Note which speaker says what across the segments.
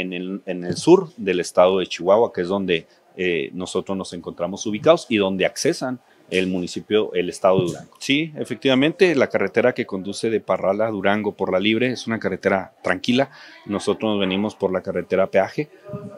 Speaker 1: en el, sur del estado de Chihuahua, que es donde eh, nosotros nos encontramos ubicados y donde accesan el municipio, el estado de Durango. Sí, efectivamente, la carretera que conduce de Parral a Durango por la Libre es una carretera tranquila. Nosotros venimos por la carretera peaje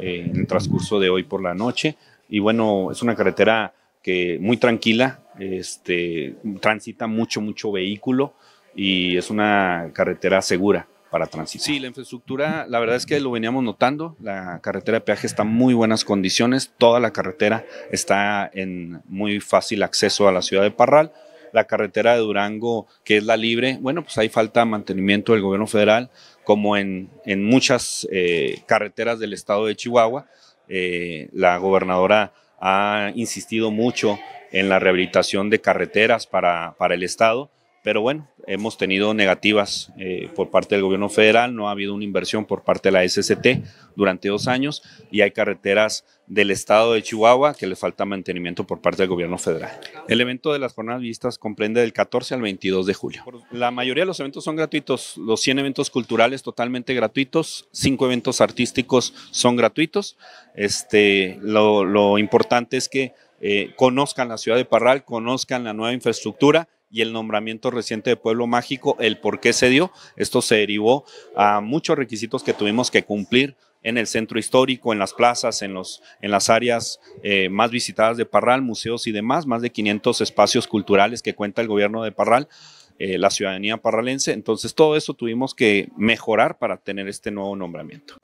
Speaker 1: eh, en el transcurso de hoy por la noche. Y bueno, es una carretera que muy tranquila, este, transita mucho, mucho vehículo y es una carretera segura para transitar. Sí, la infraestructura, la verdad es que lo veníamos notando, la carretera de peaje está en muy buenas condiciones, toda la carretera está en muy fácil acceso a la ciudad de Parral, la carretera de Durango, que es la libre, bueno, pues hay falta mantenimiento del gobierno federal, como en, muchas eh, carreteras del estado de Chihuahua, eh, la gobernadora ha insistido mucho en la rehabilitación de carreteras para, para el estado, pero bueno, hemos tenido negativas eh, por parte del gobierno federal, no ha habido una inversión por parte de la SCT durante dos años y hay carreteras del estado de Chihuahua que le falta mantenimiento por parte del gobierno federal. El evento de las jornadas vistas comprende del 14 al 22 de julio. La mayoría de los eventos son gratuitos, los 100 eventos culturales totalmente gratuitos, 5 eventos artísticos son gratuitos. Este, lo importante es que eh, conozcan la ciudad de Parral, conozcan la nueva infraestructura y el nombramiento reciente de Pueblo Mágico, el por qué se dio. Esto se derivó a muchos requisitos que tuvimos que cumplir en el centro histórico, en las plazas, en, los, en las áreas eh, más visitadas de Parral, museos y demás, más de 500 espacios culturales que cuenta el gobierno de Parral. Eh, la ciudadanía parralense. Entonces todo eso tuvimos que mejorar para tener este nuevo nombramiento.